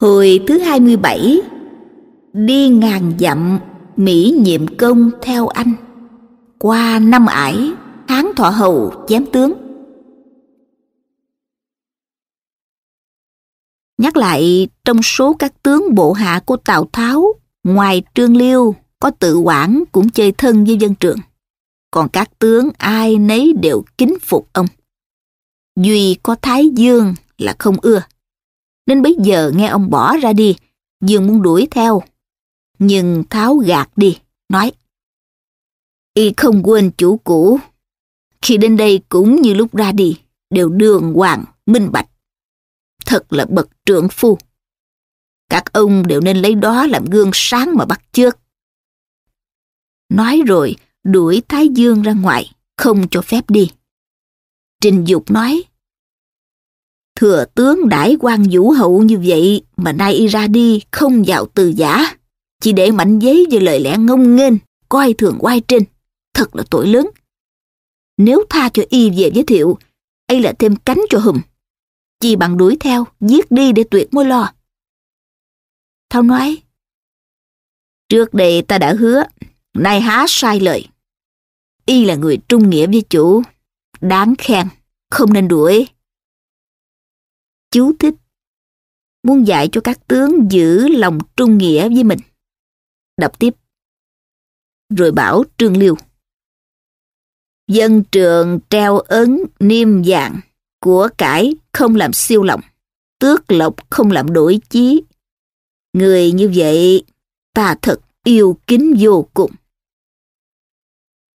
Hồi thứ 27 Đi ngàn dặm Mỹ nhiệm công theo anh Qua năm ải Hán thọ hầu chém tướng Nhắc lại trong số các tướng bộ hạ của Tào Tháo Ngoài Trương Liêu Có tự quản cũng chơi thân với dân trường Còn các tướng ai nấy đều kính phục ông Duy có Thái Dương là không ưa nên bây giờ nghe ông bỏ ra đi, Dương muốn đuổi theo. Nhưng Tháo gạt đi, nói. Y không quên chủ cũ. Khi đến đây cũng như lúc ra đi, đều đường hoàng, minh bạch. Thật là bậc trưởng phu. Các ông đều nên lấy đó làm gương sáng mà bắt chước. Nói rồi, đuổi Thái Dương ra ngoài, không cho phép đi. Trình Dục nói, Thừa tướng đãi quan vũ hậu như vậy mà nay y ra đi không vào từ giả. Chỉ để mảnh giấy với lời lẽ ngông nghênh, coi thường oai trinh. Thật là tội lớn. Nếu tha cho y về giới thiệu, ấy là thêm cánh cho hùm. Chỉ bằng đuổi theo, giết đi để tuyệt mối lo. Thao nói, Trước đây ta đã hứa, nay há sai lời. Y là người trung nghĩa với chủ, đáng khen, không nên đuổi. Chú thích Muốn dạy cho các tướng giữ lòng trung nghĩa với mình. Đọc tiếp. Rồi bảo Trương Liêu. Dân trường treo ấn niêm vàng, của cải không làm siêu lòng, tước lộc không làm đổi chí. Người như vậy ta thật yêu kính vô cùng.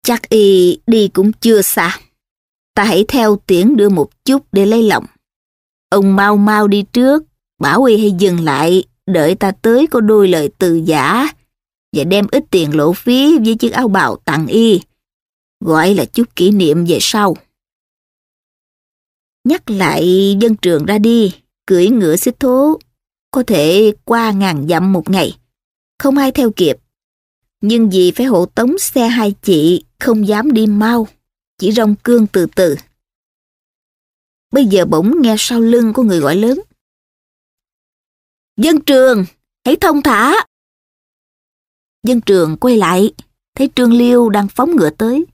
Chắc y đi cũng chưa xa. Ta hãy theo tiễn đưa một chút để lấy lòng. Ông mau mau đi trước, Bảo Uy hay dừng lại, đợi ta tới có đôi lời từ giả và đem ít tiền lộ phí với chiếc áo bào tặng y, gọi là chút kỷ niệm về sau. Nhắc lại dân trường ra đi, cưỡi ngựa xích thố, có thể qua ngàn dặm một ngày, không ai theo kịp. Nhưng vì phải hộ tống xe hai chị, không dám đi mau, chỉ rong cương từ từ. Bây giờ bỗng nghe sau lưng của người gọi lớn. Dân trường, hãy thông thả. Dân trường quay lại, thấy Trương Liêu đang phóng ngựa tới.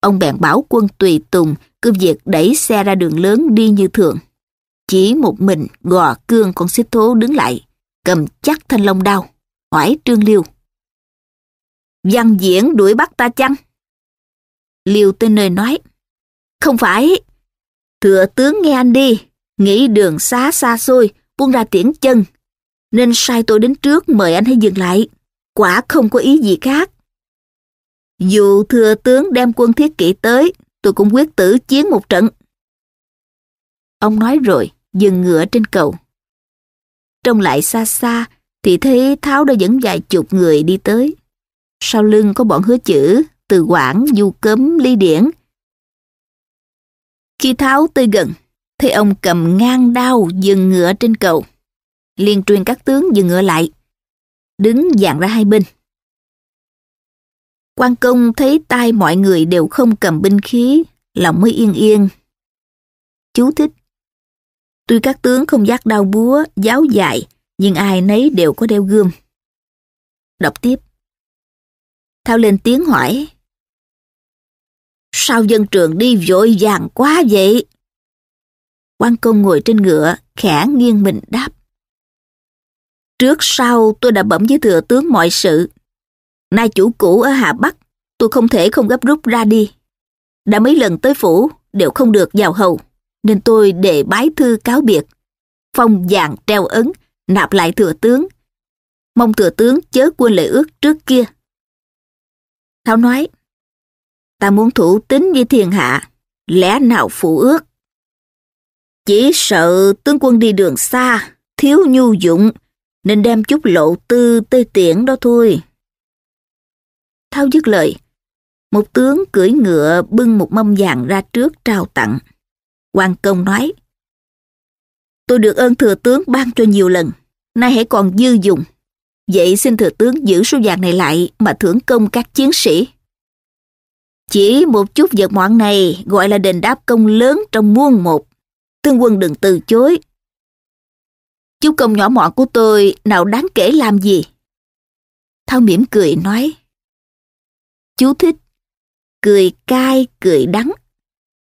Ông bèn bảo quân tùy tùng, cứ việc đẩy xe ra đường lớn đi như thường. Chỉ một mình gò cương con xích thố đứng lại, cầm chắc thanh long đao, hỏi Trương Liêu. Văn diễn đuổi bắt ta chăng? Liêu tên nơi nói. Không phải, Thừa tướng nghe anh đi, nghĩ đường xá xa xôi, buông ra tiễn chân. Nên sai tôi đến trước mời anh hãy dừng lại. Quả không có ý gì khác. Dù thừa tướng đem quân thiết kỵ tới, tôi cũng quyết tử chiến một trận. Ông nói rồi, dừng ngựa trên cầu. Trông lại xa xa, thì thấy Tháo đã dẫn vài chục người đi tới. Sau lưng có bọn hứa chữ, từ Quảng, Du Cấm, Ly Điển, khi Tháo tới gần, thấy ông cầm ngang đao dừng ngựa trên cầu. liền truyền các tướng dừng ngựa lại, đứng dàn ra hai bên. Quan công thấy tay mọi người đều không cầm binh khí, lòng mới yên yên. Chú thích Tuy các tướng không giác đau búa, giáo dạy, nhưng ai nấy đều có đeo gươm. Đọc tiếp. Thao lên tiếng hỏi, Sao dân trường đi vội vàng quá vậy? quan công ngồi trên ngựa, khẽ nghiêng mình đáp. Trước sau tôi đã bẩm với thừa tướng mọi sự. Nay chủ cũ ở Hà Bắc, tôi không thể không gấp rút ra đi. Đã mấy lần tới phủ, đều không được vào hầu, nên tôi để bái thư cáo biệt. Phong vàng treo ấn, nạp lại thừa tướng. Mong thừa tướng chớ quên lời ước trước kia. Thảo nói, ta muốn thủ tín với thiên hạ, lẽ nào phụ ước? Chỉ sợ tướng quân đi đường xa, thiếu nhu dụng, nên đem chút lộ tư tê tiễn đó thôi. Thao dứt lời, một tướng cưỡi ngựa bưng một mâm vàng ra trước trao tặng. Quan công nói, Tôi được ơn thừa tướng ban cho nhiều lần, nay hãy còn dư dùng. Vậy xin thừa tướng giữ số vàng này lại mà thưởng công các chiến sĩ. Chỉ một chút vật ngoạn này gọi là đền đáp công lớn trong muôn một. Tướng quân đừng từ chối. Chú công nhỏ mọn của tôi nào đáng kể làm gì? Thao mỉm cười nói. Chú thích. Cười cay, cười đắng.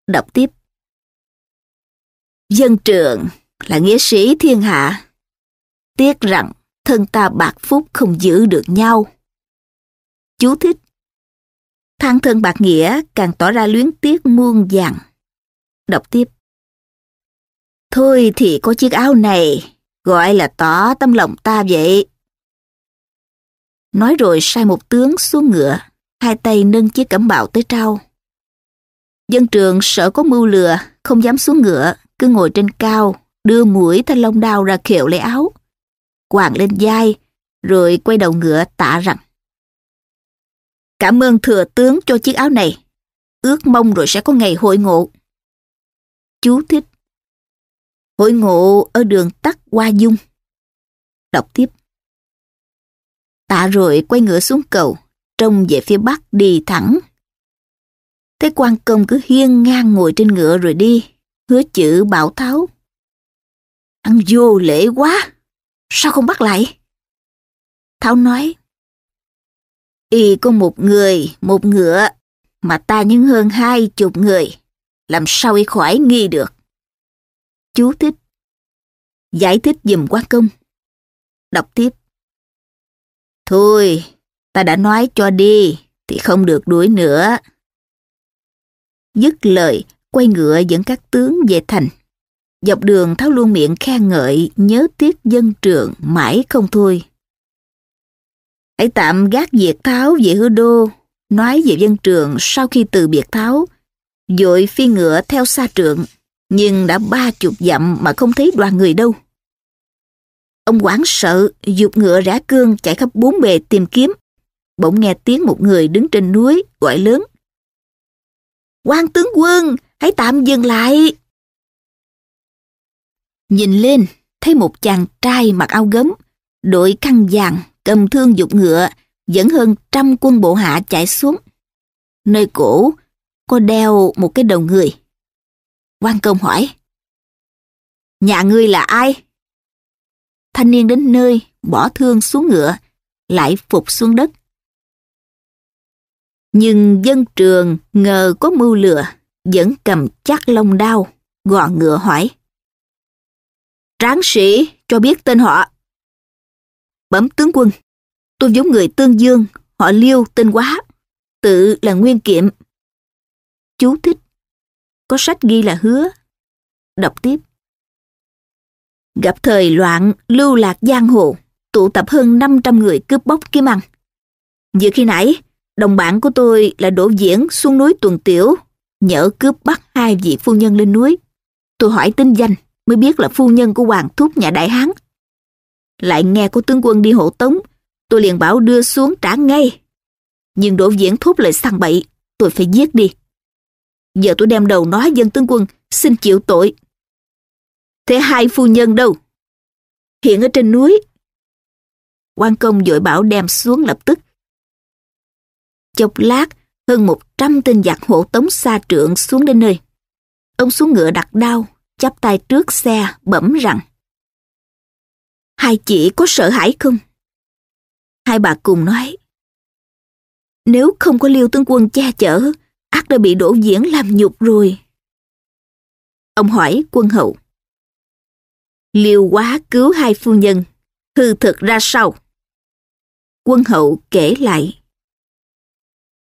Đọc tiếp. Dân trường là nghĩa sĩ thiên hạ. Tiếc rằng thân ta bạc phúc không giữ được nhau. Chú thích Thang thân bạc nghĩa càng tỏ ra luyến tiếc muôn dặn Đọc tiếp. Thôi thì có chiếc áo này, gọi là tỏ tâm lòng ta vậy. Nói rồi sai một tướng xuống ngựa, hai tay nâng chiếc cẩm bào tới trao. Dân trường sợ có mưu lừa, không dám xuống ngựa, cứ ngồi trên cao, đưa mũi thanh long đao ra khều lấy áo. Quàng lên vai, rồi quay đầu ngựa tạ rằng. Cảm ơn thừa tướng cho chiếc áo này. Ước mong rồi sẽ có ngày hội ngộ. Chú thích. Hội ngộ ở đường tắt qua dung. Đọc tiếp. Tạ rồi quay ngựa xuống cầu, trông về phía bắc đi thẳng. Thế quan công cứ hiên ngang ngồi trên ngựa rồi đi, hứa chữ bảo tháo. Ăn vô lễ quá, sao không bắt lại? Tháo nói, Y có một người, một ngựa, mà ta những hơn hai chục người. Làm sao y khỏi nghi được? Chú thích. Giải thích dùm quá công. Đọc tiếp. Thôi, ta đã nói cho đi, thì không được đuổi nữa. Dứt lời, quay ngựa dẫn các tướng về thành. Dọc đường Tháo luôn miệng khen ngợi, nhớ tiếc dân trường mãi không thôi. Hãy tạm gác việc Tháo về hư đô, nói về dân trường sau khi từ biệt Tháo, dội phi ngựa theo xa trượng, nhưng đã ba chục dặm mà không thấy đoàn người đâu. Ông quảng sợ, dục ngựa rã cương chạy khắp bốn bề tìm kiếm. Bỗng nghe tiếng một người đứng trên núi gọi lớn. quan tướng quân, hãy tạm dừng lại. Nhìn lên, thấy một chàng trai mặc áo gấm, đội khăn vàng cầm thương dục ngựa, dẫn hơn trăm quân bộ hạ chạy xuống. Nơi cổ có đeo một cái đầu người. quan công hỏi, Nhà ngươi là ai? Thanh niên đến nơi, bỏ thương xuống ngựa, lại phục xuống đất. Nhưng dân trường ngờ có mưu lừa, vẫn cầm chắc lông đao, gò ngựa hỏi. Tráng sĩ cho biết tên họ bẩm tướng quân tôi giống người tương dương họ liêu tên quá tự là nguyên kiệm chú thích có sách ghi là hứa đọc tiếp gặp thời loạn lưu lạc giang hồ tụ tập hơn 500 người cướp bóc kiếm ăn vừa khi nãy đồng bạn của tôi là đỗ diễn xuống núi tuần tiểu nhỡ cướp bắt hai vị phu nhân lên núi tôi hỏi tính danh mới biết là phu nhân của hoàng thúc nhà đại hán lại nghe của tướng quân đi hộ tống, tôi liền bảo đưa xuống trả ngay. Nhưng đỗ diễn thúc lời săn bậy, tôi phải giết đi. Giờ tôi đem đầu nói dân tướng quân, xin chịu tội. Thế hai phu nhân đâu? Hiện ở trên núi. quan công dội bảo đem xuống lập tức. Chốc lát, hơn một trăm tên giặc hộ tống xa trượng xuống đến nơi. Ông xuống ngựa đặt đao, chắp tay trước xe, bẩm rằng hai chị có sợ hãi không? Hai bà cùng nói. Nếu không có Liêu Tướng Quân che chở, ác đã bị đổ Diễn làm nhục rồi. Ông hỏi quân hậu. Liêu quá cứu hai phu nhân, hư thực ra sao? Quân hậu kể lại.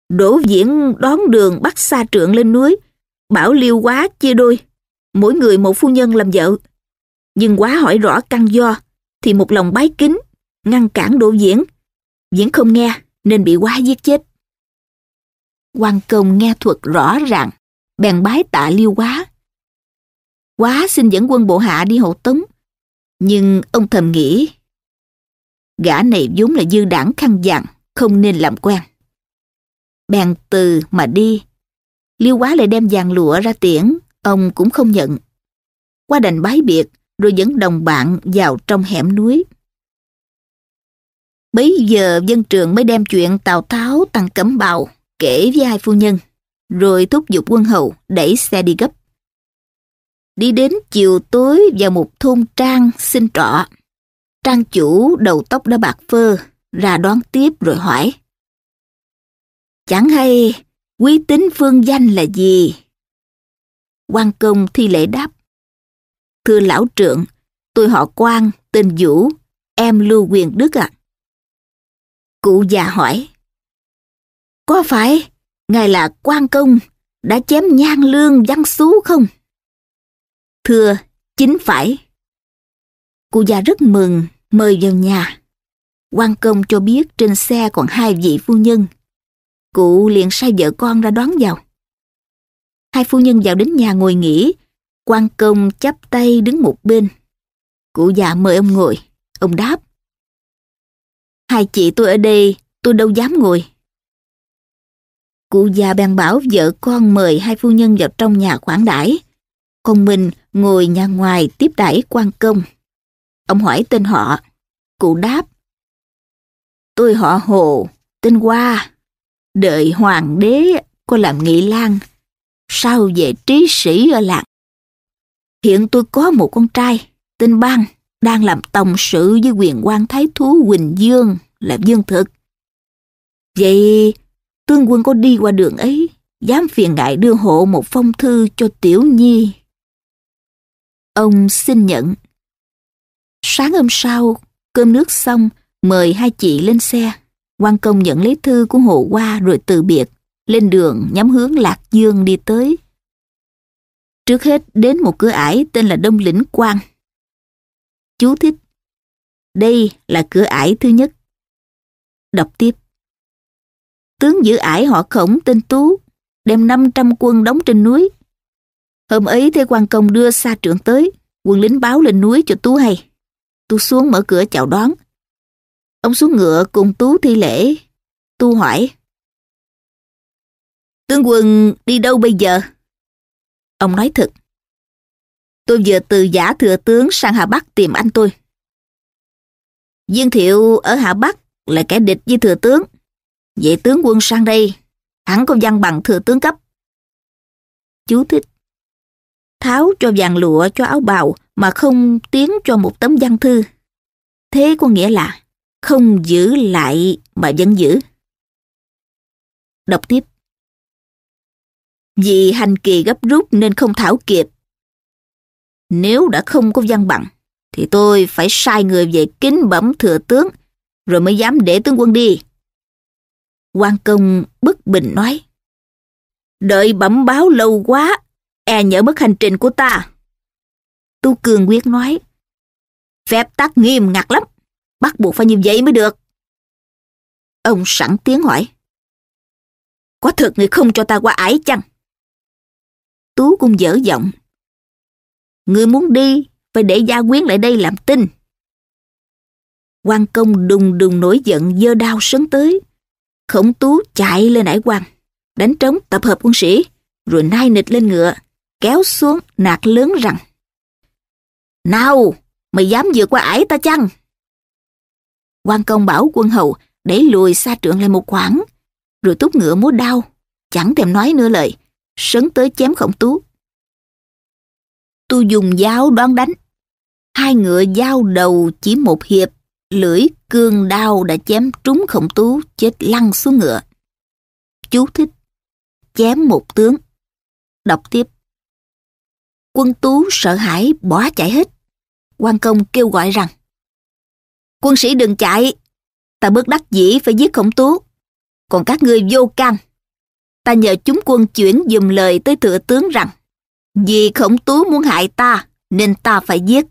Đỗ Diễn đón đường bắt xa trượng lên núi, bảo Liêu quá chia đôi, mỗi người một phu nhân làm vợ. Nhưng quá hỏi rõ căn do, thì một lòng bái kính, ngăn cản đỗ diễn. Diễn không nghe nên bị quá giết chết. quan công nghe thuật rõ ràng, bèn bái tạ liêu quá. Quá xin dẫn quân bộ hạ đi hậu tống, nhưng ông thầm nghĩ, gã này vốn là dư đảng khăn vàng, không nên làm quen. Bèn từ mà đi, liêu quá lại đem vàng lụa ra tiễn, ông cũng không nhận. Qua đành bái biệt, rồi dẫn đồng bạn vào trong hẻm núi. Bấy giờ dân trường mới đem chuyện Tào Tháo tăng cấm bào kể với hai phu nhân, rồi thúc giục quân hầu đẩy xe đi gấp. Đi đến chiều tối vào một thôn trang xin trọ. Trang chủ đầu tóc đã bạc phơ, ra đón tiếp rồi hỏi. Chẳng hay, quý tính phương danh là gì? quan công thi lễ đáp Thưa lão trượng, tôi họ quan, tên Vũ, em Lưu Quyền Đức ạ. Cụ già hỏi, có phải ngài là quan công đã chém nhan lương văn xú không? Thưa, chính phải. Cụ già rất mừng, mời vào nhà. quan công cho biết trên xe còn hai vị phu nhân. Cụ liền sai vợ con ra đón vào. Hai phu nhân vào đến nhà ngồi nghỉ, quan công chắp tay đứng một bên. Cụ già mời ông ngồi, ông đáp. Hai chị tôi ở đây, tôi đâu dám ngồi. Cụ già bèn bảo vợ con mời hai phu nhân vào trong nhà khoản đãi, còn mình ngồi nhà ngoài tiếp đãi quan công. Ông hỏi tên họ, cụ đáp. Tôi họ Hồ, tên Hoa, đợi hoàng đế có làm nghị lang, sau về trí sĩ ở lạc. Hiện tôi có một con trai, tên Ban, đang làm tổng sự với quyền quan thái thú Quỳnh Dương, là Dương Thực. Vậy, tướng quân có đi qua đường ấy, dám phiền ngại đưa hộ một phong thư cho Tiểu Nhi. Ông xin nhận. Sáng hôm sau, cơm nước xong, mời hai chị lên xe. quan công nhận lấy thư của hộ qua rồi từ biệt, lên đường nhắm hướng Lạc Dương đi tới. Trước hết đến một cửa ải tên là Đông Lĩnh Quang. Chú thích. Đây là cửa ải thứ nhất. Đọc tiếp. Tướng giữ ải họ khổng tên Tú, đem 500 quân đóng trên núi. Hôm ấy Thế quan Công đưa xa trưởng tới, quân lính báo lên núi cho Tú hay. Tú xuống mở cửa chào đón. Ông xuống ngựa cùng Tú thi lễ. Tú hỏi. Tướng quân đi đâu bây giờ? Ông nói thật. Tôi vừa từ giả thừa tướng sang Hà Bắc tìm anh tôi. Viên Thiệu ở Hà Bắc là kẻ địch với thừa tướng. Vậy tướng quân sang đây, hẳn có văn bằng thừa tướng cấp. Chú thích. Tháo cho vàng lụa cho áo bào mà không tiến cho một tấm văn thư. Thế có nghĩa là không giữ lại mà vẫn giữ. Đọc tiếp. Vì hành kỳ gấp rút nên không thảo kịp. Nếu đã không có văn bằng, thì tôi phải sai người về kính bẩm thừa tướng, rồi mới dám để tướng quân đi. quan công bất bình nói. Đợi bẩm báo lâu quá, e nhỡ mất hành trình của ta. Tu Cường quyết nói. Phép tắc nghiêm ngặt lắm, bắt buộc phải như vậy mới được. Ông sẵn tiếng hỏi. Có thật người không cho ta qua ải chăng? Tú cũng dở giọng. Người muốn đi, phải để Gia Quyến lại đây làm tin. quan công đùng đùng nổi giận dơ đao sấn tới. Khổng Tú chạy lên hải quan, đánh trống tập hợp quân sĩ, rồi nai nịch lên ngựa, kéo xuống nạt lớn rằng. Nào, mày dám vượt qua ải ta chăng? quan công bảo quân hầu đẩy lùi xa trượng lại một khoảng, rồi túc ngựa múa đao, chẳng thèm nói nữa lời sấn tới chém khổng tú. Tu dùng dao đoán đánh. Hai ngựa dao đầu chỉ một hiệp, lưỡi cương đao đã chém trúng khổng tú chết lăn xuống ngựa. Chú thích. Chém một tướng. Đọc tiếp. Quân tú sợ hãi bỏ chạy hết. quan công kêu gọi rằng Quân sĩ đừng chạy, ta bất đắc dĩ phải giết khổng tú. Còn các ngươi vô can, ta nhờ chúng quân chuyển dùm lời tới thừa tướng rằng vì khổng tú muốn hại ta nên ta phải giết.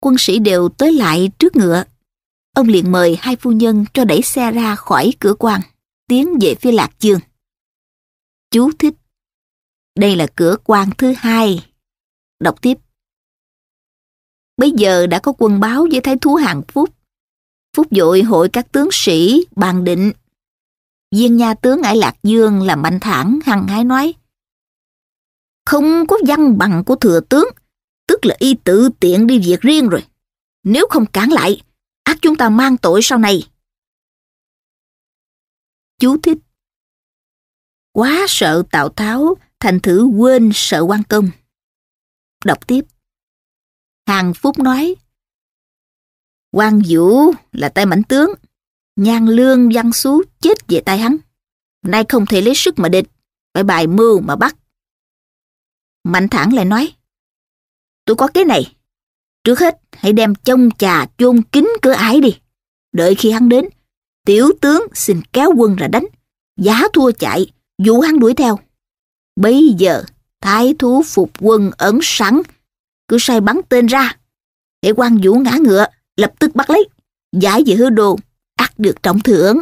Quân sĩ đều tới lại trước ngựa. Ông liền mời hai phu nhân cho đẩy xe ra khỏi cửa quan, tiến về phía Lạc Dương. Chú thích. Đây là cửa quan thứ hai. Đọc tiếp. Bây giờ đã có quân báo với Thái Thú Hàng Phúc. Phúc dội hội các tướng sĩ bàn định Viên nha tướng Ải Lạc Dương làm mạnh thản hăng hái nói Không có văn bằng của thừa tướng Tức là y tự tiện đi việc riêng rồi Nếu không cản lại Ác chúng ta mang tội sau này Chú thích Quá sợ Tào Tháo Thành thử quên sợ quan công Đọc tiếp Hàng Phúc nói quan Vũ là tay mảnh tướng Nhan lương văn xú chết về tay hắn. Nay không thể lấy sức mà địch, phải bài mưu mà bắt. Mạnh thẳng lại nói, tôi có cái này. Trước hết hãy đem chông trà chôn kín cửa ải đi. Đợi khi hắn đến, tiểu tướng xin kéo quân ra đánh. Giá thua chạy, dụ hắn đuổi theo. Bây giờ, thái thú phục quân ẩn sẵn, cứ sai bắn tên ra. Để quan vũ ngã ngựa, lập tức bắt lấy. Giải về hứa đồ ắt được trọng thưởng.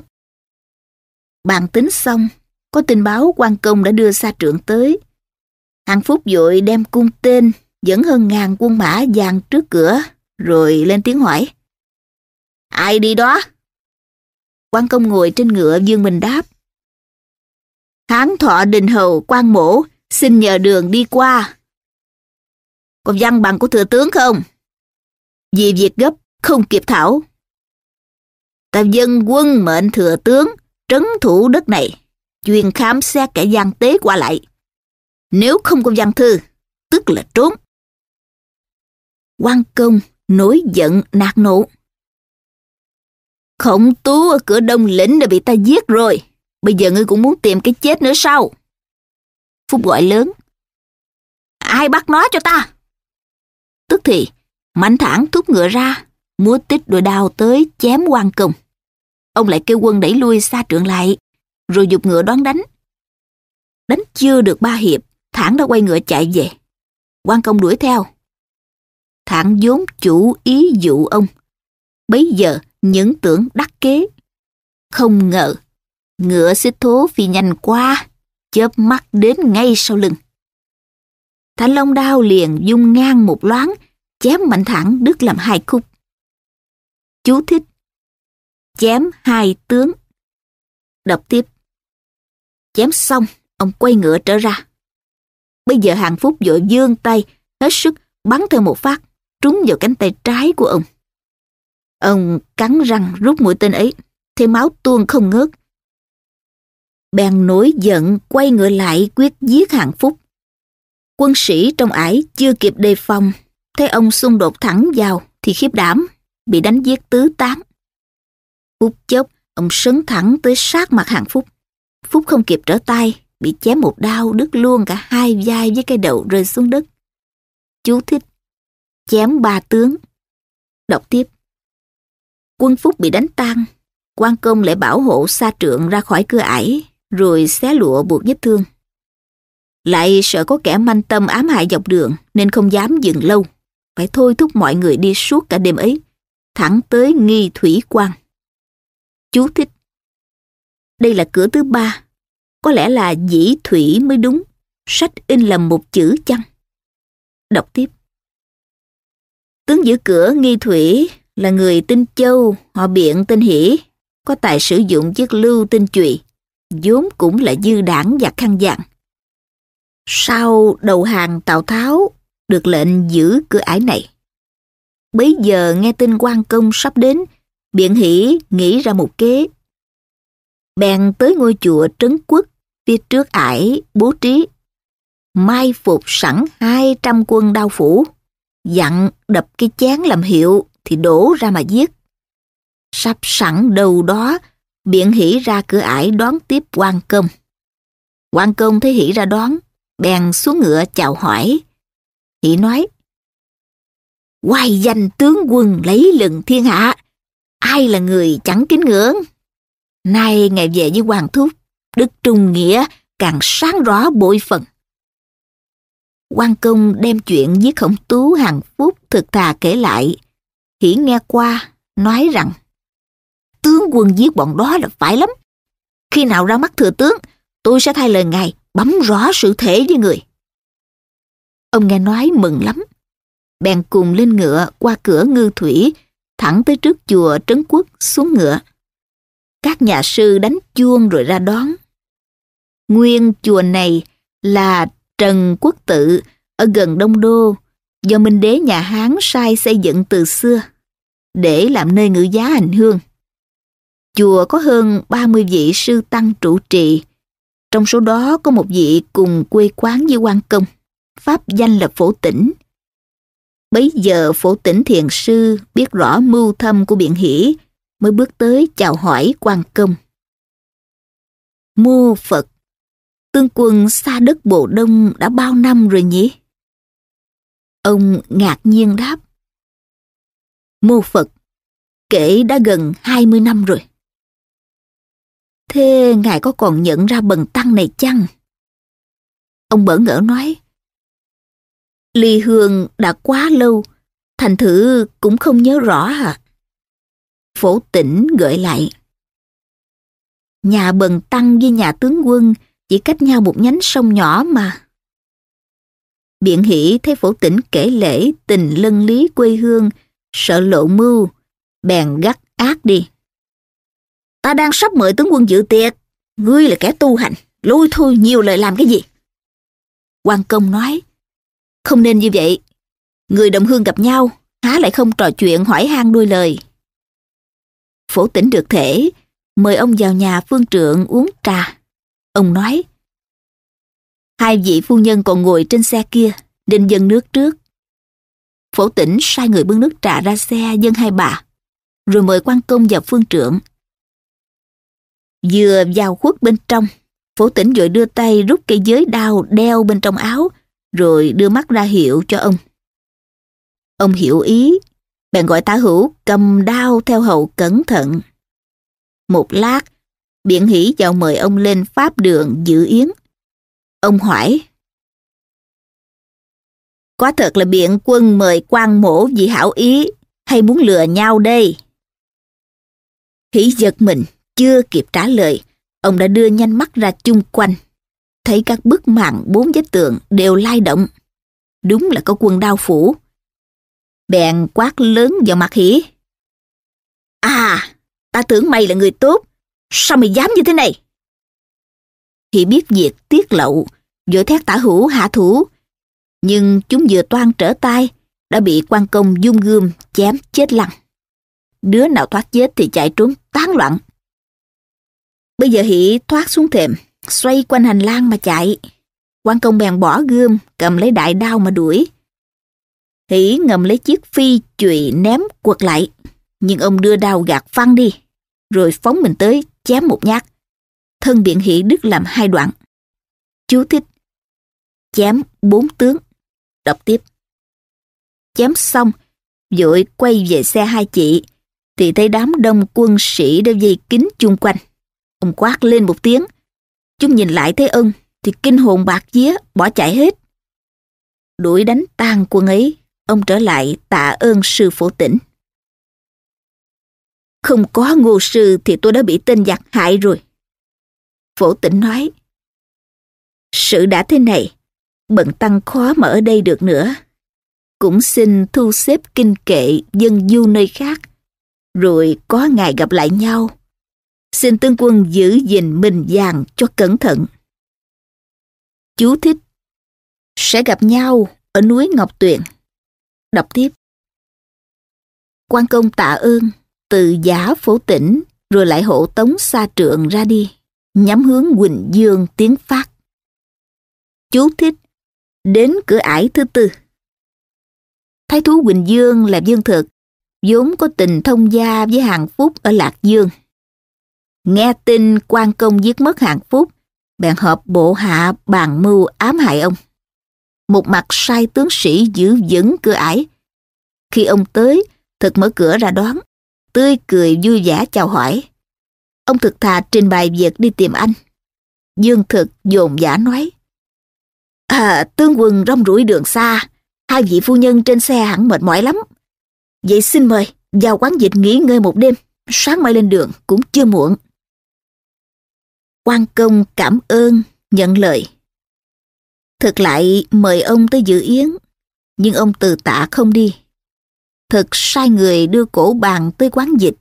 Bàn tính xong, có tin báo quan công đã đưa xa trưởng tới. Hàng Phúc vội đem cung tên, dẫn hơn ngàn quân mã dàn trước cửa, rồi lên tiếng hỏi. Ai đi đó? quan công ngồi trên ngựa dương mình đáp. Hán thọ đình hầu quan mổ, xin nhờ đường đi qua. Có văn bằng của thừa tướng không? Vì việc gấp, không kịp thảo, ta dân quân mệnh thừa tướng trấn thủ đất này, chuyên khám xét kẻ gian tế qua lại. Nếu không có văn thư, tức là trốn. quan công nổi giận nạt nộ. Khổng tú ở cửa đông lĩnh đã bị ta giết rồi. Bây giờ ngươi cũng muốn tìm cái chết nữa sao? Phúc gọi lớn. Ai bắt nó cho ta? Tức thì, mạnh thản thúc ngựa ra, múa tích đôi đao tới chém quan công ông lại kêu quân đẩy lui xa trượng lại, rồi dục ngựa đón đánh. Đánh chưa được ba hiệp, thẳng đã quay ngựa chạy về. quan công đuổi theo. thẳng vốn chủ ý dụ ông. Bấy giờ những tưởng đắc kế. Không ngờ, ngựa xích thố phi nhanh quá, chớp mắt đến ngay sau lưng. Thánh Long Đao liền dung ngang một loáng, chém mạnh thẳng đứt làm hai khúc. Chú thích chém hai tướng. Đọc tiếp. Chém xong, ông quay ngựa trở ra. Bây giờ hàng phúc vội dương tay, hết sức bắn thêm một phát, trúng vào cánh tay trái của ông. Ông cắn răng rút mũi tên ấy, thấy máu tuôn không ngớt. Bèn nổi giận quay ngựa lại quyết giết hạng phúc. Quân sĩ trong ải chưa kịp đề phòng, thấy ông xung đột thẳng vào thì khiếp đảm, bị đánh giết tứ tán. Phút chốc, ông sấn thẳng tới sát mặt Hàng Phúc. Phúc không kịp trở tay, bị chém một đao đứt luôn cả hai vai với cây đầu rơi xuống đất. Chú thích. Chém ba tướng. Đọc tiếp. Quân Phúc bị đánh tan, quan công lại bảo hộ sa trượng ra khỏi cửa ải, rồi xé lụa buộc vết thương. Lại sợ có kẻ manh tâm ám hại dọc đường nên không dám dừng lâu, phải thôi thúc mọi người đi suốt cả đêm ấy, thẳng tới nghi thủy quang Chú thích. Đây là cửa thứ ba. Có lẽ là dĩ thủy mới đúng. Sách in lầm một chữ chăng? Đọc tiếp. Tướng giữ cửa nghi thủy là người tên Châu, họ biện tên Hỷ, có tài sử dụng chiếc lưu tên Trụy, vốn cũng là dư đảng và khăn dặn Sau đầu hàng Tào Tháo được lệnh giữ cửa ải này. bây giờ nghe tin quan công sắp đến biện hỷ nghĩ ra một kế. Bèn tới ngôi chùa Trấn Quốc, phía trước ải bố trí, mai phục sẵn hai trăm quân đao phủ, dặn đập cái chén làm hiệu thì đổ ra mà giết. Sắp sẵn đầu đó, biện hỷ ra cửa ải đón tiếp quan công. Quan công thấy hỷ ra đón, bèn xuống ngựa chào hỏi. Hỷ nói, quay danh tướng quân lấy lừng thiên hạ, ai là người chẳng kính ngưỡng. Nay ngài về với Hoàng Thúc, đức trung nghĩa càng sáng rõ bội phần. quan Công đem chuyện với khổng tú hàng phút thực thà kể lại. Hỉ nghe qua, nói rằng Tướng quân giết bọn đó là phải lắm. Khi nào ra mắt thừa tướng, tôi sẽ thay lời ngài bấm rõ sự thể với người. Ông nghe nói mừng lắm. Bèn cùng lên ngựa qua cửa ngư thủy thẳng tới trước chùa Trấn Quốc xuống ngựa. Các nhà sư đánh chuông rồi ra đón. Nguyên chùa này là Trần Quốc Tự ở gần Đông Đô do Minh Đế nhà Hán sai xây dựng từ xưa để làm nơi ngự giá hành hương. Chùa có hơn 30 vị sư tăng trụ trì, trong số đó có một vị cùng quê quán với quan công, pháp danh là Phổ Tĩnh, Bấy giờ phổ tỉnh thiền sư biết rõ mưu thâm của biện hỷ mới bước tới chào hỏi quan công. Mô Phật, tương quân xa đất bồ Đông đã bao năm rồi nhỉ? Ông ngạc nhiên đáp. Mô Phật, kể đã gần 20 năm rồi. Thế ngài có còn nhận ra bần tăng này chăng? Ông bỡ ngỡ nói. Ly Hương đã quá lâu, thành thử cũng không nhớ rõ hả? Phổ tỉnh gợi lại. Nhà bần tăng với nhà tướng quân chỉ cách nhau một nhánh sông nhỏ mà. Biện hỷ thấy phổ tỉnh kể lễ tình lân lý quê hương, sợ lộ mưu, bèn gắt ác đi. Ta đang sắp mời tướng quân dự tiệc, ngươi là kẻ tu hành, lôi thôi nhiều lời làm cái gì? quan công nói không nên như vậy. Người đồng hương gặp nhau, há lại không trò chuyện hỏi han đôi lời. Phổ tỉnh được thể, mời ông vào nhà phương trượng uống trà. Ông nói, hai vị phu nhân còn ngồi trên xe kia, định dâng nước trước. Phổ tỉnh sai người bưng nước trà ra xe dâng hai bà, rồi mời quan công vào phương trượng. Vừa vào khuất bên trong, phổ tỉnh vội đưa tay rút cây giới đao đeo bên trong áo, rồi đưa mắt ra hiệu cho ông. Ông hiểu ý, bèn gọi tả hữu cầm đao theo hậu cẩn thận. Một lát, biện hỷ vào mời ông lên pháp đường dự yến. Ông hỏi. Có thật là biện quân mời quan mổ vì hảo ý hay muốn lừa nhau đây? Hỷ giật mình, chưa kịp trả lời, ông đã đưa nhanh mắt ra chung quanh thấy các bức mạng bốn vách tường đều lai động. Đúng là có quân đao phủ. Bèn quát lớn vào mặt hỉ. À, ta tưởng mày là người tốt, sao mày dám như thế này? Hỉ biết việc tiết lậu, vội thét tả hữu hạ thủ. Nhưng chúng vừa toan trở tay, đã bị quan công dung gươm chém chết lặng. Đứa nào thoát chết thì chạy trốn tán loạn. Bây giờ hỉ thoát xuống thềm, xoay quanh hành lang mà chạy. quan công bèn bỏ gươm, cầm lấy đại đao mà đuổi. Hỷ ngầm lấy chiếc phi chùy ném quật lại, nhưng ông đưa đao gạt phăng đi, rồi phóng mình tới chém một nhát. Thân biện hỷ đứt làm hai đoạn. Chú thích. Chém bốn tướng. Đọc tiếp. Chém xong, vội quay về xe hai chị, thì thấy đám đông quân sĩ đã dây kín chung quanh. Ông quát lên một tiếng, Chúng nhìn lại thế ưng thì kinh hồn bạc vía bỏ chạy hết. Đuổi đánh tan quân ấy, ông trở lại tạ ơn sư phổ tỉnh. Không có ngô sư thì tôi đã bị tên giặc hại rồi. Phổ tỉnh nói, sự đã thế này, bận tăng khó mở đây được nữa. Cũng xin thu xếp kinh kệ dân du nơi khác, rồi có ngày gặp lại nhau. Xin tướng quân giữ gìn mình vàng cho cẩn thận. Chú thích Sẽ gặp nhau ở núi Ngọc Tuyền. Đọc tiếp. quan công tạ ơn, từ giả phổ tỉnh, rồi lại hộ tống xa trượng ra đi, nhắm hướng Quỳnh Dương tiến phát. Chú thích Đến cửa ải thứ tư. Thái thú Quỳnh Dương là dương thực, vốn có tình thông gia với hàng phúc ở Lạc Dương. Nghe tin quan công giết mất hạng phúc, bèn hợp bộ hạ bàn mưu ám hại ông. Một mặt sai tướng sĩ giữ vững cửa ải. Khi ông tới, thực mở cửa ra đón, tươi cười vui vẻ chào hỏi. Ông thực thà trình bày việc đi tìm anh. Dương thực dồn giả nói. À, tướng quân rong ruổi đường xa, hai vị phu nhân trên xe hẳn mệt mỏi lắm. Vậy xin mời, vào quán dịch nghỉ ngơi một đêm, sáng mai lên đường cũng chưa muộn quan công cảm ơn nhận lời thực lại mời ông tới dự yến nhưng ông từ tạ không đi thực sai người đưa cổ bàn tới quán dịch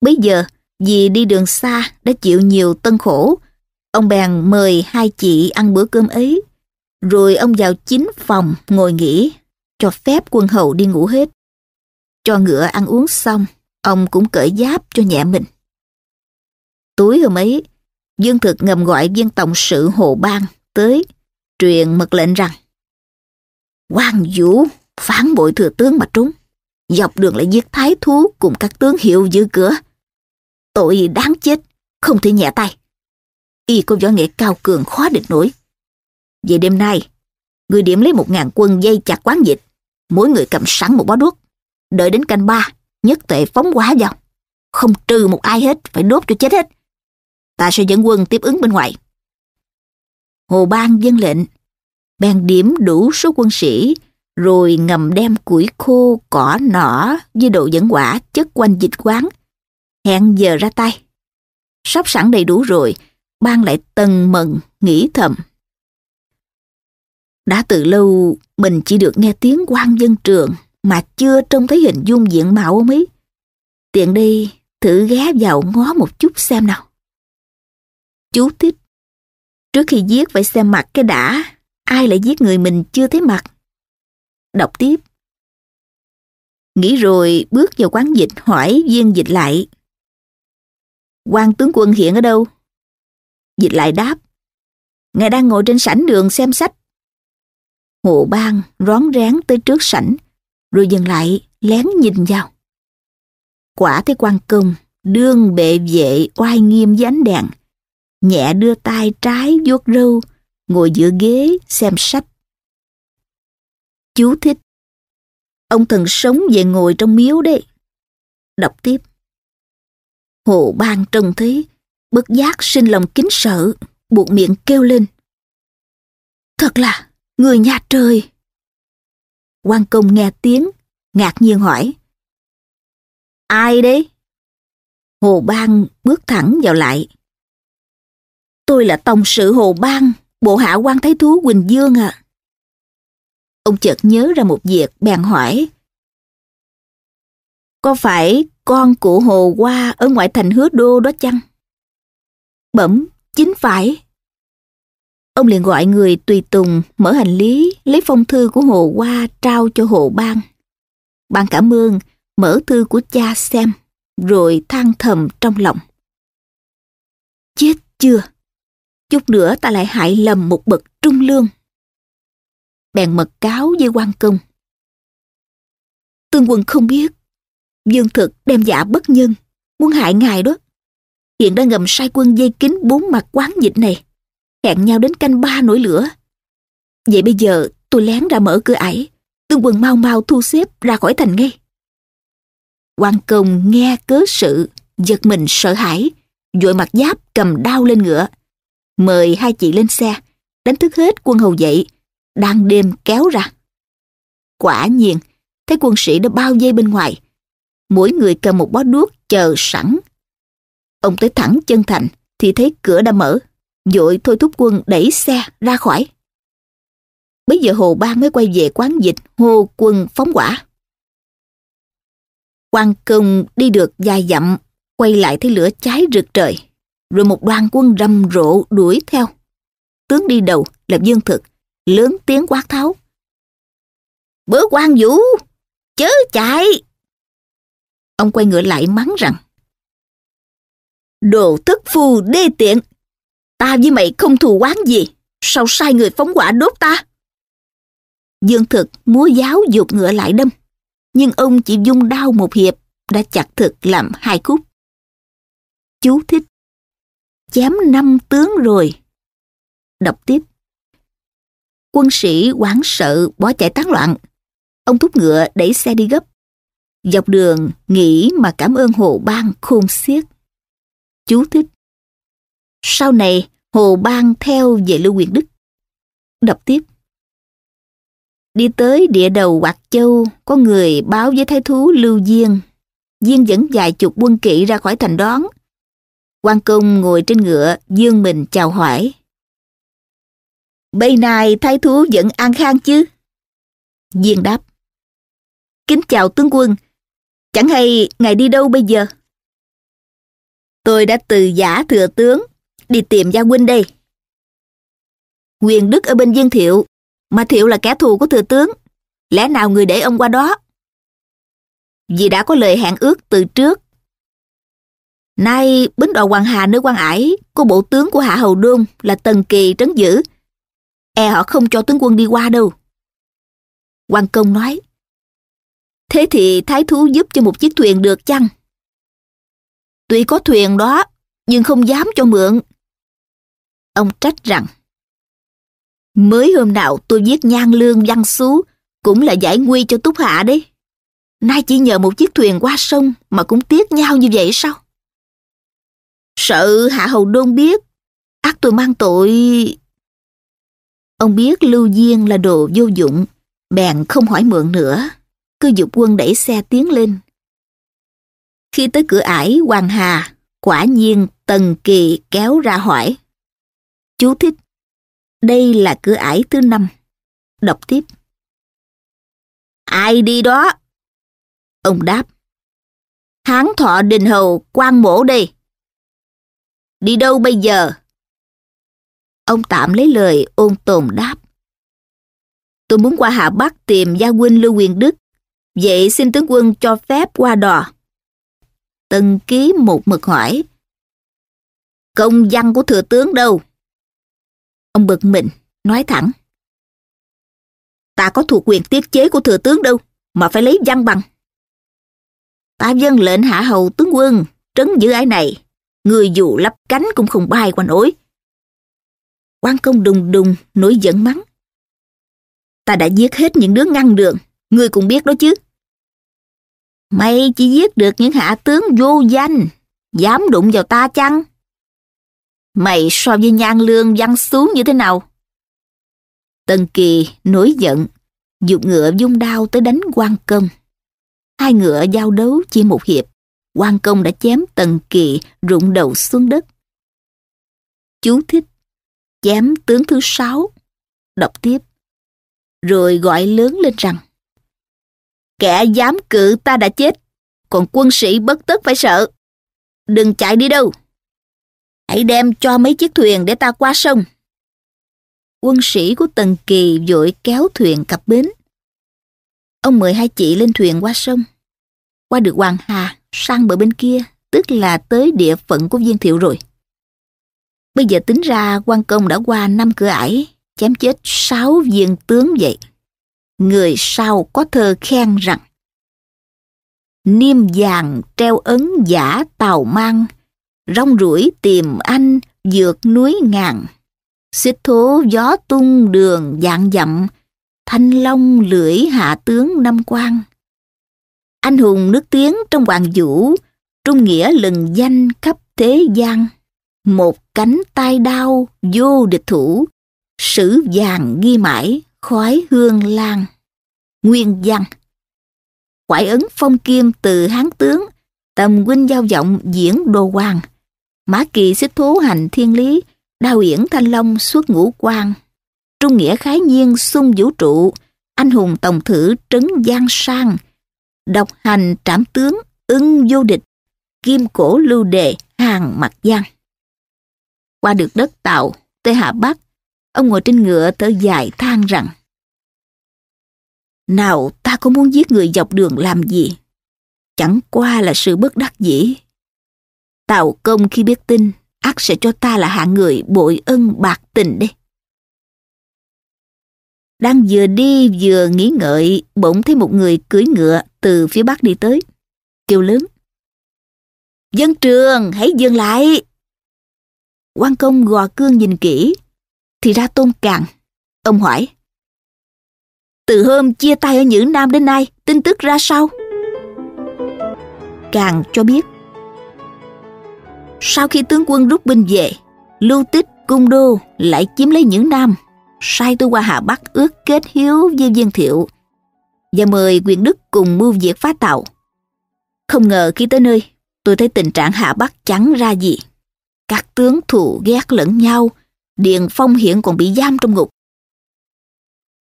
bấy giờ vì đi đường xa đã chịu nhiều tân khổ ông bèn mời hai chị ăn bữa cơm ấy rồi ông vào chính phòng ngồi nghỉ cho phép quân hầu đi ngủ hết cho ngựa ăn uống xong ông cũng cởi giáp cho nhẹ mình tối hôm ấy Dương Thực ngầm gọi viên tổng sự Hồ Bang tới truyền mật lệnh rằng quan Vũ phán bội thừa tướng mà trúng dọc đường lại giết thái thú cùng các tướng hiệu giữ cửa tội đáng chết không thể nhẹ tay y có võ nghệ cao cường khó địch nổi về đêm nay người điểm lấy một ngàn quân dây chặt quán dịch mỗi người cầm sẵn một bó đuốc đợi đến canh ba nhất tệ phóng quá vào không trừ một ai hết phải đốt cho chết hết ta sẽ dẫn quân tiếp ứng bên ngoài. Hồ Bang dân lệnh, bèn điểm đủ số quân sĩ, rồi ngầm đem củi khô, cỏ nỏ với đồ dẫn quả chất quanh dịch quán, hẹn giờ ra tay. Sắp sẵn đầy đủ rồi, Bang lại tần mần, nghĩ thầm. Đã từ lâu mình chỉ được nghe tiếng quan dân trường mà chưa trông thấy hình dung diện mạo ông ấy. Tiện đi thử ghé vào ngó một chút xem nào. Chú thích. Trước khi giết phải xem mặt cái đã, ai lại giết người mình chưa thấy mặt. Đọc tiếp. Nghĩ rồi bước vào quán dịch hỏi viên dịch lại. quan tướng quân hiện ở đâu? Dịch lại đáp. Ngài đang ngồi trên sảnh đường xem sách. Hộ bang rón rén tới trước sảnh, rồi dừng lại lén nhìn vào. Quả thấy quan công, đương bệ vệ oai nghiêm với ánh đèn, nhẹ đưa tay trái vuốt râu, ngồi giữa ghế xem sách. Chú thích. Ông thần sống về ngồi trong miếu đấy. Đọc tiếp. Hồ ban trông thấy, bất giác sinh lòng kính sợ, buộc miệng kêu lên. Thật là, người nhà trời. quan công nghe tiếng, ngạc nhiên hỏi. Ai đấy? Hồ bang bước thẳng vào lại, Tôi là Tổng sự Hồ Bang, bộ hạ quan thái thú Quỳnh Dương à. Ông chợt nhớ ra một việc bèn hỏi. Có phải con của Hồ Hoa ở ngoại thành hứa đô đó chăng? Bẩm, chính phải. Ông liền gọi người tùy tùng mở hành lý lấy phong thư của Hồ Hoa trao cho Hồ Bang. Bang cảm ơn, mở thư của cha xem, rồi than thầm trong lòng. Chết chưa? chút nữa ta lại hại lầm một bậc trung lương. Bèn mật cáo với quan công. Tương quân không biết, Dương Thực đem giả bất nhân, muốn hại ngài đó. Hiện đang ngầm sai quân dây kín bốn mặt quán dịch này, hẹn nhau đến canh ba nổi lửa. Vậy bây giờ tôi lén ra mở cửa ải, tương quân mau mau thu xếp ra khỏi thành ngay. quan công nghe cớ sự, giật mình sợ hãi, vội mặt giáp cầm đao lên ngựa, mời hai chị lên xe, đánh thức hết quân hầu dậy, đang đêm kéo ra. Quả nhiên, thấy quân sĩ đã bao dây bên ngoài, mỗi người cầm một bó đuốc chờ sẵn. Ông tới thẳng chân thành thì thấy cửa đã mở, vội thôi thúc quân đẩy xe ra khỏi. Bây giờ Hồ Ba mới quay về quán dịch hô quân phóng quả. Quan công đi được dài dặm, quay lại thấy lửa cháy rực trời rồi một đoàn quân rầm rộ đuổi theo. Tướng đi đầu là Dương Thực, lớn tiếng quát tháo. Bớ quan vũ, chớ chạy! Ông quay ngựa lại mắng rằng Đồ thất phu đê tiện, ta với mày không thù oán gì, sao sai người phóng quả đốt ta? Dương Thực múa giáo dục ngựa lại đâm, nhưng ông chỉ dung đau một hiệp đã chặt Thực làm hai khúc. Chú thích chém năm tướng rồi. Đọc tiếp. Quân sĩ hoảng sợ bỏ chạy tán loạn. Ông thúc ngựa đẩy xe đi gấp. Dọc đường nghĩ mà cảm ơn Hồ Bang khôn xiết. Chú thích. Sau này Hồ Bang theo về Lưu Quyền Đức. Đọc tiếp. Đi tới địa đầu Hoạt Châu, có người báo với thái thú Lưu Diên. Diên dẫn vài chục quân kỵ ra khỏi thành đón, quan công ngồi trên ngựa dương mình chào hỏi bây nay thái thú vẫn an khang chứ viên đáp kính chào tướng quân chẳng hay ngài đi đâu bây giờ tôi đã từ giả thừa tướng đi tìm gia huynh đây quyền đức ở bên viên thiệu mà thiệu là kẻ thù của thừa tướng lẽ nào người để ông qua đó vì đã có lời hẹn ước từ trước Nay bến đò Hoàng Hà nơi quan ải Của bộ tướng của Hạ Hầu Đôn Là Tần Kỳ trấn giữ E họ không cho tướng quân đi qua đâu Hoàng Công nói Thế thì Thái Thú giúp cho một chiếc thuyền được chăng Tuy có thuyền đó Nhưng không dám cho mượn Ông trách rằng Mới hôm nào tôi viết nhan lương văn xú Cũng là giải nguy cho Túc Hạ đấy Nay chỉ nhờ một chiếc thuyền qua sông Mà cũng tiếc nhau như vậy sao Sợ Hạ Hầu Đôn biết, ác tôi mang tội... Ông biết Lưu duyên là đồ vô dụng, bèn không hỏi mượn nữa, cứ dục quân đẩy xe tiến lên. Khi tới cửa ải Hoàng Hà, quả nhiên Tần Kỳ kéo ra hỏi. Chú thích, đây là cửa ải thứ năm. Đọc tiếp. Ai đi đó? Ông đáp. Hán thọ đình hầu quan mổ đi. Đi đâu bây giờ? Ông Tạm lấy lời ôn tồn đáp. Tôi muốn qua Hạ Bắc tìm gia huynh Lưu Quyền Đức. Vậy xin tướng quân cho phép qua đò. Tân ký một mực hỏi. Công văn của thừa tướng đâu? Ông bực mình, nói thẳng. Ta có thuộc quyền tiết chế của thừa tướng đâu, mà phải lấy văn bằng. Ta dân lệnh hạ hầu tướng quân, trấn giữ ái này, người dù lắp cánh cũng không bay qua nổi. Quan công đùng đùng, nổi giận mắng. Ta đã giết hết những đứa ngăn đường, ngươi cũng biết đó chứ. Mày chỉ giết được những hạ tướng vô danh, dám đụng vào ta chăng? Mày so với nhan lương văn xuống như thế nào? Tần Kỳ nổi giận, dục ngựa dung đao tới đánh quan công. Hai ngựa giao đấu chỉ một hiệp quan công đã chém tần kỵ rụng đầu xuống đất. Chú thích, chém tướng thứ sáu, đọc tiếp, rồi gọi lớn lên rằng Kẻ dám cự ta đã chết, còn quân sĩ bất tất phải sợ. Đừng chạy đi đâu. Hãy đem cho mấy chiếc thuyền để ta qua sông. Quân sĩ của Tần Kỳ vội kéo thuyền cập bến. Ông mời hai chị lên thuyền qua sông, qua được Hoàng Hà sang bờ bên kia, tức là tới địa phận của viên thiệu rồi. Bây giờ tính ra quan công đã qua năm cửa ải, chém chết sáu viên tướng vậy. Người sau có thơ khen rằng Niêm vàng treo ấn giả tàu mang, rong rủi tìm anh vượt núi ngàn. Xích thố gió tung đường dạng dặm, thanh long lưỡi hạ tướng năm quan anh hùng nước tiếng trong hoàng vũ, trung nghĩa lừng danh khắp thế gian. Một cánh tay đao vô địch thủ, sử vàng ghi mãi khói hương lan. Nguyên văn Quải ấn phong kim từ hán tướng, tầm huynh giao vọng diễn đồ hoàng. Mã kỳ xích thố hành thiên lý, đao yển thanh long suốt ngũ quan. Trung nghĩa khái nhiên sung vũ trụ, anh hùng tổng thử trấn giang sang, độc hành trảm tướng, ưng vô địch, kim cổ lưu đề, hàng mặt giang. Qua được đất tạo, tới hạ bắc, ông ngồi trên ngựa thở dài than rằng Nào ta có muốn giết người dọc đường làm gì? Chẳng qua là sự bất đắc dĩ. Tào công khi biết tin, ác sẽ cho ta là hạng người bội ân bạc tình đi Đang vừa đi vừa nghĩ ngợi, bỗng thấy một người cưỡi ngựa từ phía bắc đi tới, kêu lớn. Dân trường, hãy dừng lại! quan công gò cương nhìn kỹ, thì ra tôn càng. Ông hỏi, từ hôm chia tay ở Nhữ Nam đến nay, tin tức ra sao? Càng cho biết, sau khi tướng quân rút binh về, lưu tích cung đô lại chiếm lấy Nhữ Nam, sai tôi qua Hà Bắc ước kết hiếu với Viên Thiệu và mời quyền đức cùng mưu việc phá tàu. Không ngờ khi tới nơi, tôi thấy tình trạng Hạ Bắc chẳng ra gì. Các tướng thù ghét lẫn nhau, Điền Phong hiện còn bị giam trong ngục.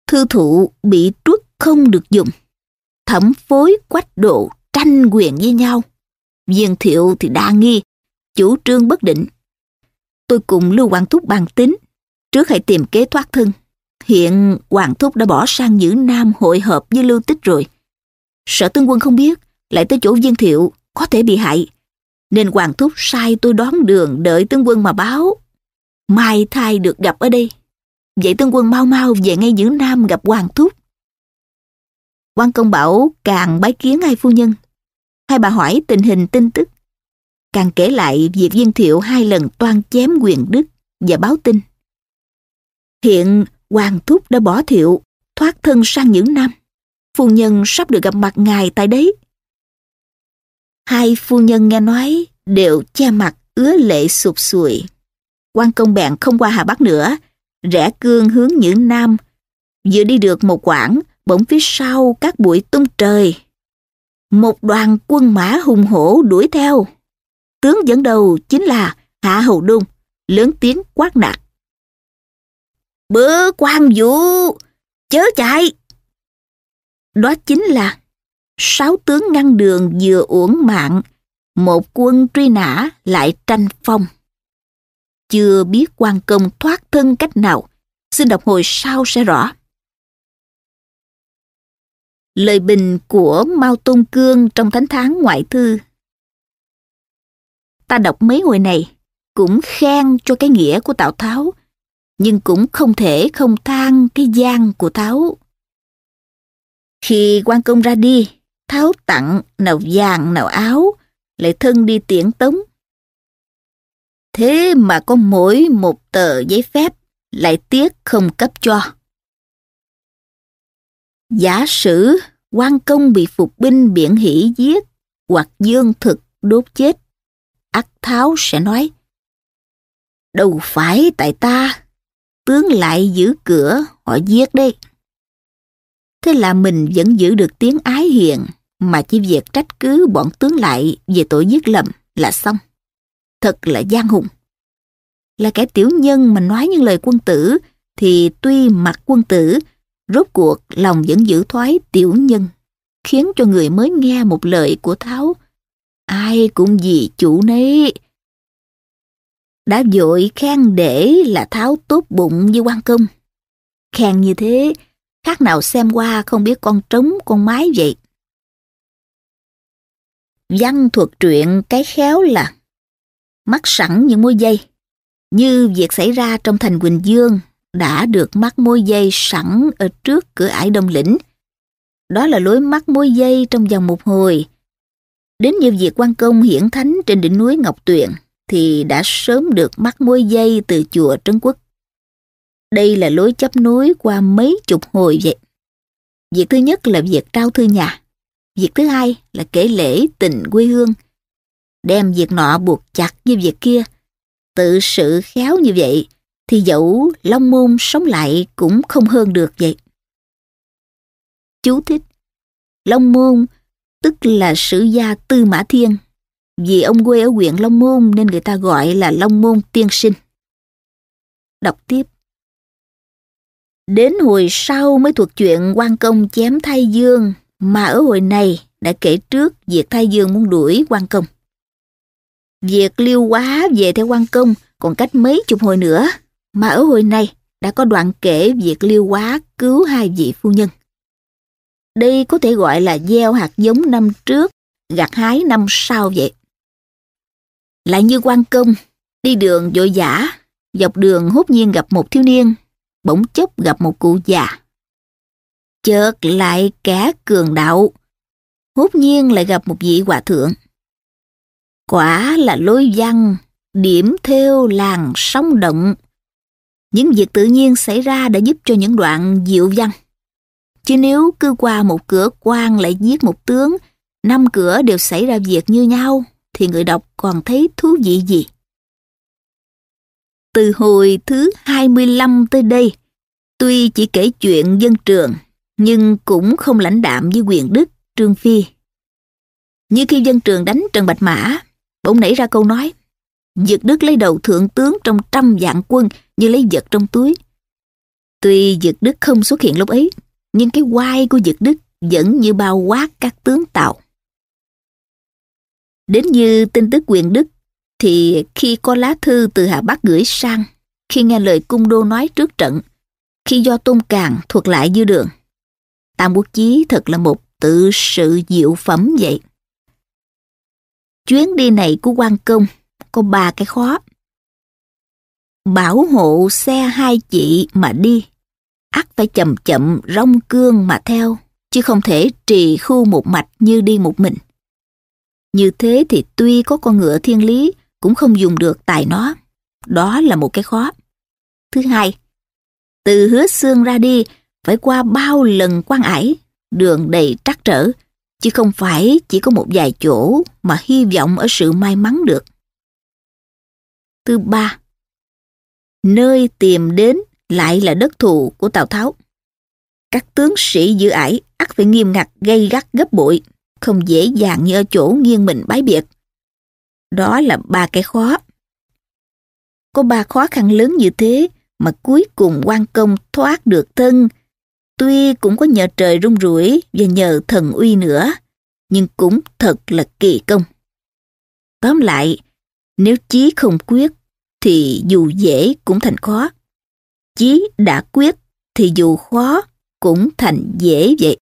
Thư thụ bị truất không được dùng. Thẩm phối quách độ tranh quyền với nhau. Viên thiệu thì đa nghi, chủ trương bất định. Tôi cùng Lưu Quang Thúc bàn tính, trước hãy tìm kế thoát thân hiện Hoàng Thúc đã bỏ sang giữ Nam hội hợp với Lưu Tích rồi. sợ tướng quân không biết, lại tới chỗ Viên Thiệu, có thể bị hại. Nên Hoàng Thúc sai tôi đón đường đợi tướng quân mà báo. Mai thai được gặp ở đây. Vậy tướng quân mau mau về ngay giữ Nam gặp Hoàng Thúc. quan công bảo càng bái kiến hai phu nhân. Hai bà hỏi tình hình tin tức. Càng kể lại việc Viên Thiệu hai lần toan chém quyền Đức và báo tin. Hiện Hoàng Thúc đã bỏ thiệu, thoát thân sang những năm. Phu nhân sắp được gặp mặt ngài tại đấy. Hai phu nhân nghe nói đều che mặt ứa lệ sụp sùi. quan công bèn không qua Hà Bắc nữa, rẽ cương hướng những nam. Vừa đi được một quãng, bỗng phía sau các bụi tung trời. Một đoàn quân mã hùng hổ đuổi theo. Tướng dẫn đầu chính là Hạ Hầu Đung, lớn tiếng quát nạt. Bớ quan vũ, chớ chạy. Đó chính là sáu tướng ngăn đường vừa uổng mạng, một quân truy nã lại tranh phong. Chưa biết quan công thoát thân cách nào, xin đọc hồi sau sẽ rõ. Lời bình của Mao Tôn Cương trong thánh tháng ngoại thư Ta đọc mấy hồi này, cũng khen cho cái nghĩa của Tào Tháo – nhưng cũng không thể không than cái gian của Tháo. Khi quan công ra đi, Tháo tặng nào vàng nào áo, lại thân đi tiễn tống. Thế mà có mỗi một tờ giấy phép lại tiếc không cấp cho. Giả sử quan công bị phục binh biển hỷ giết hoặc dương thực đốt chết, ắt tháo sẽ nói Đâu phải tại ta, tướng lại giữ cửa, họ giết đấy. Thế là mình vẫn giữ được tiếng ái hiền, mà chỉ việc trách cứ bọn tướng lại về tội giết lầm là xong. Thật là gian hùng. Là kẻ tiểu nhân mà nói những lời quân tử, thì tuy mặt quân tử, rốt cuộc lòng vẫn giữ thoái tiểu nhân, khiến cho người mới nghe một lời của Tháo. Ai cũng vì chủ nấy, đã dội khen để là tháo tốt bụng với quan công. Khen như thế, khác nào xem qua không biết con trống con mái vậy. Văn thuật truyện cái khéo là mắc sẵn những mối dây, như việc xảy ra trong thành Quỳnh Dương đã được mắc mối dây sẵn ở trước cửa ải Đông Lĩnh. Đó là lối mắc mối dây trong vòng một hồi. Đến như việc quan công hiển thánh trên đỉnh núi Ngọc Tuyền thì đã sớm được mắc mối dây từ chùa Trấn Quốc. Đây là lối chấp nối qua mấy chục hồi vậy. Việc thứ nhất là việc trao thư nhà. Việc thứ hai là kể lễ tình quê hương. Đem việc nọ buộc chặt như việc kia. Tự sự khéo như vậy thì dẫu Long Môn sống lại cũng không hơn được vậy. Chú thích Long Môn tức là sử gia Tư Mã Thiên vì ông quê ở huyện Long Môn nên người ta gọi là Long Môn tiên sinh. Đọc tiếp. Đến hồi sau mới thuộc chuyện quan công chém Thái Dương mà ở hồi này đã kể trước việc Thái Dương muốn đuổi quan công. Việc Lưu quá về theo quan công còn cách mấy chục hồi nữa mà ở hồi này đã có đoạn kể việc Lưu quá cứu hai vị phu nhân. Đây có thể gọi là gieo hạt giống năm trước, gặt hái năm sau vậy. Lại như quan công, đi đường vội vã, dọc đường hút nhiên gặp một thiếu niên, bỗng chốc gặp một cụ già. Chợt lại kẻ cường đạo, hút nhiên lại gặp một vị hòa thượng. Quả là lối văn, điểm theo làng sóng động. Những việc tự nhiên xảy ra đã giúp cho những đoạn diệu văn. Chứ nếu cứ qua một cửa quan lại giết một tướng, năm cửa đều xảy ra việc như nhau, thì người đọc còn thấy thú vị gì. Từ hồi thứ 25 tới đây, tuy chỉ kể chuyện dân trường, nhưng cũng không lãnh đạm như quyền đức, Trương Phi. Như khi dân trường đánh Trần Bạch Mã, bỗng nảy ra câu nói, giật đức lấy đầu thượng tướng trong trăm vạn quân như lấy giật trong túi. Tuy giật đức không xuất hiện lúc ấy, nhưng cái quai của giật đức vẫn như bao quát các tướng tạo. Đến như tin tức quyền Đức thì khi có lá thư từ Hà Bắc gửi sang, khi nghe lời cung đô nói trước trận, khi do tôn càng thuật lại dư đường. Tam Quốc Chí thật là một tự sự diệu phẩm vậy. Chuyến đi này của quan công có ba cái khó. Bảo hộ xe hai chị mà đi, ắt phải chậm chậm rong cương mà theo, chứ không thể trì khu một mạch như đi một mình. Như thế thì tuy có con ngựa thiên lý cũng không dùng được tài nó. Đó là một cái khó. Thứ hai, từ hứa xương ra đi phải qua bao lần quan ải, đường đầy trắc trở, chứ không phải chỉ có một vài chỗ mà hy vọng ở sự may mắn được. Thứ ba, nơi tìm đến lại là đất thù của Tào Tháo. Các tướng sĩ giữ ải ắt phải nghiêm ngặt gây gắt gấp bội không dễ dàng như ở chỗ nghiêng mình bái biệt. Đó là ba cái khó. Có ba khó khăn lớn như thế mà cuối cùng quan công thoát được thân. Tuy cũng có nhờ trời rung rủi và nhờ thần uy nữa, nhưng cũng thật là kỳ công. Tóm lại, nếu chí không quyết thì dù dễ cũng thành khó. Chí đã quyết thì dù khó cũng thành dễ vậy.